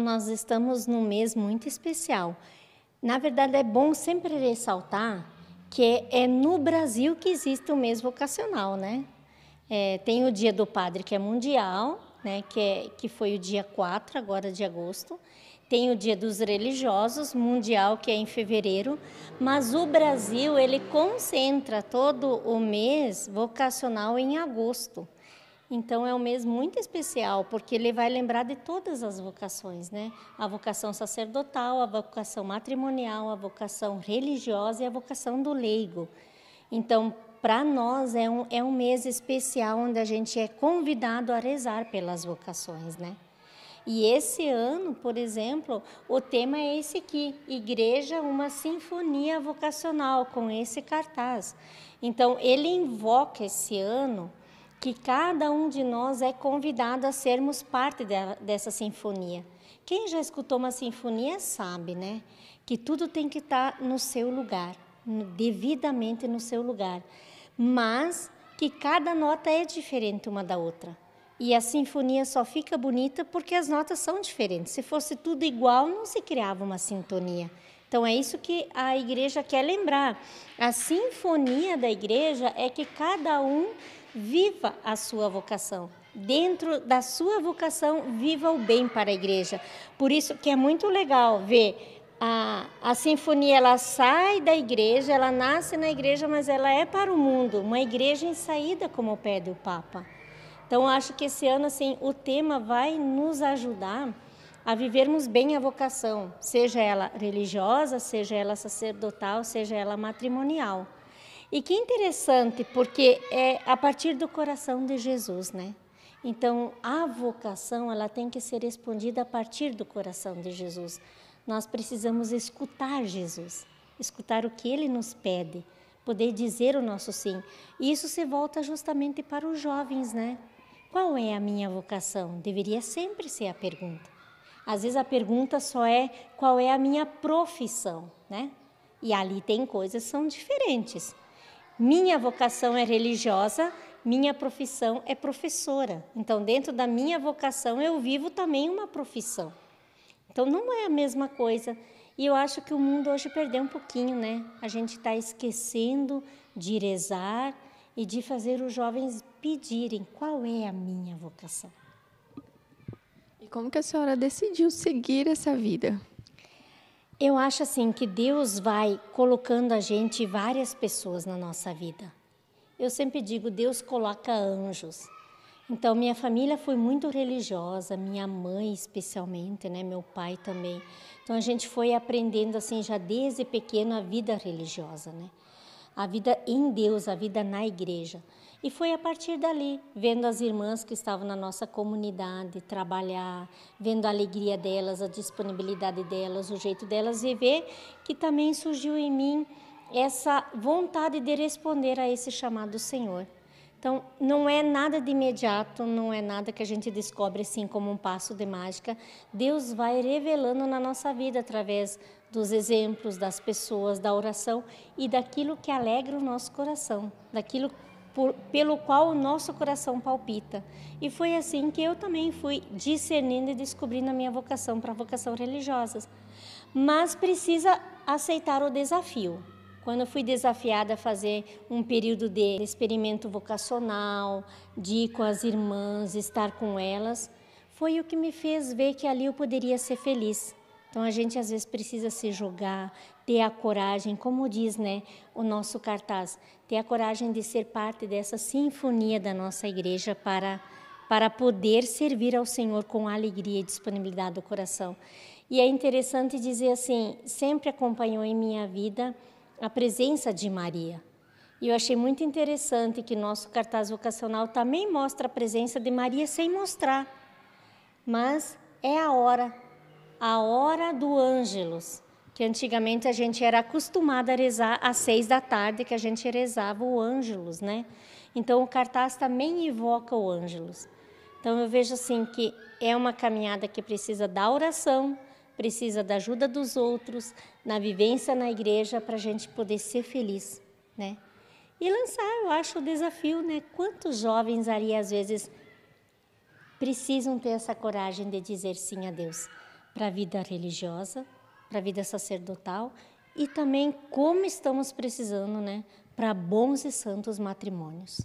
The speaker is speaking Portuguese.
Nós estamos num mês muito especial. Na verdade, é bom sempre ressaltar que é no Brasil que existe o mês vocacional, né? É, tem o Dia do Padre, que é mundial, né? que, é, que foi o dia 4, agora de agosto. Tem o Dia dos Religiosos, mundial, que é em fevereiro. Mas o Brasil, ele concentra todo o mês vocacional em agosto. Então é um mês muito especial, porque ele vai lembrar de todas as vocações, né? A vocação sacerdotal, a vocação matrimonial, a vocação religiosa e a vocação do leigo. Então, para nós é um, é um mês especial onde a gente é convidado a rezar pelas vocações, né? E esse ano, por exemplo, o tema é esse aqui: Igreja, uma sinfonia vocacional, com esse cartaz. Então, ele invoca esse ano que cada um de nós é convidado a sermos parte dessa sinfonia. Quem já escutou uma sinfonia sabe, né? Que tudo tem que estar tá no seu lugar, devidamente no seu lugar. Mas que cada nota é diferente uma da outra. E a sinfonia só fica bonita porque as notas são diferentes. Se fosse tudo igual, não se criava uma sintonia. Então é isso que a igreja quer lembrar. A sinfonia da igreja é que cada um viva a sua vocação. Dentro da sua vocação, viva o bem para a igreja. Por isso que é muito legal ver a, a sinfonia, ela sai da igreja, ela nasce na igreja, mas ela é para o mundo, uma igreja em saída, como pede o Papa. Então, acho que esse ano, assim, o tema vai nos ajudar a vivermos bem a vocação, seja ela religiosa, seja ela sacerdotal, seja ela matrimonial. E que interessante, porque é a partir do coração de Jesus, né? Então, a vocação, ela tem que ser respondida a partir do coração de Jesus. Nós precisamos escutar Jesus, escutar o que ele nos pede, poder dizer o nosso sim. E isso se volta justamente para os jovens, né? Qual é a minha vocação? Deveria sempre ser a pergunta. Às vezes a pergunta só é qual é a minha profissão, né? E ali tem coisas que são diferentes. Minha vocação é religiosa, minha profissão é professora. Então, dentro da minha vocação, eu vivo também uma profissão. Então, não é a mesma coisa. E eu acho que o mundo hoje perdeu um pouquinho, né? A gente está esquecendo de rezar e de fazer os jovens pedirem qual é a minha vocação. E como que a senhora decidiu seguir essa vida? Eu acho assim que Deus vai colocando a gente várias pessoas na nossa vida. Eu sempre digo, Deus coloca anjos. Então, minha família foi muito religiosa, minha mãe especialmente, né, meu pai também. Então, a gente foi aprendendo assim já desde pequeno a vida religiosa, né? A vida em Deus, a vida na igreja. E foi a partir dali, vendo as irmãs que estavam na nossa comunidade trabalhar, vendo a alegria delas, a disponibilidade delas, o jeito delas viver, que também surgiu em mim essa vontade de responder a esse chamado do Senhor. Então, não é nada de imediato, não é nada que a gente descobre assim como um passo de mágica. Deus vai revelando na nossa vida através dos exemplos das pessoas, da oração e daquilo que alegra o nosso coração, daquilo por, pelo qual o nosso coração palpita. E foi assim que eu também fui discernindo e descobrindo a minha vocação para a vocação religiosa. Mas precisa aceitar o desafio. Quando eu fui desafiada a fazer um período de experimento vocacional, de ir com as irmãs, estar com elas, foi o que me fez ver que ali eu poderia ser feliz. Então a gente às vezes precisa se jogar, ter a coragem, como diz, né, o nosso cartaz, ter a coragem de ser parte dessa sinfonia da nossa igreja para para poder servir ao Senhor com alegria e disponibilidade do coração. E é interessante dizer assim, sempre acompanhou em minha vida a presença de Maria. E eu achei muito interessante que nosso cartaz vocacional também mostra a presença de Maria sem mostrar. Mas é a hora a hora do Ângelus, que antigamente a gente era acostumada a rezar às seis da tarde, que a gente rezava o Ângelus, né? Então o cartaz também evoca o Ângelus. Então eu vejo assim que é uma caminhada que precisa da oração, precisa da ajuda dos outros, na vivência na igreja para a gente poder ser feliz, né? E lançar, eu acho, o desafio, né? Quantos jovens ali às vezes precisam ter essa coragem de dizer sim a Deus? para a vida religiosa, para a vida sacerdotal e também como estamos precisando né, para bons e santos matrimônios.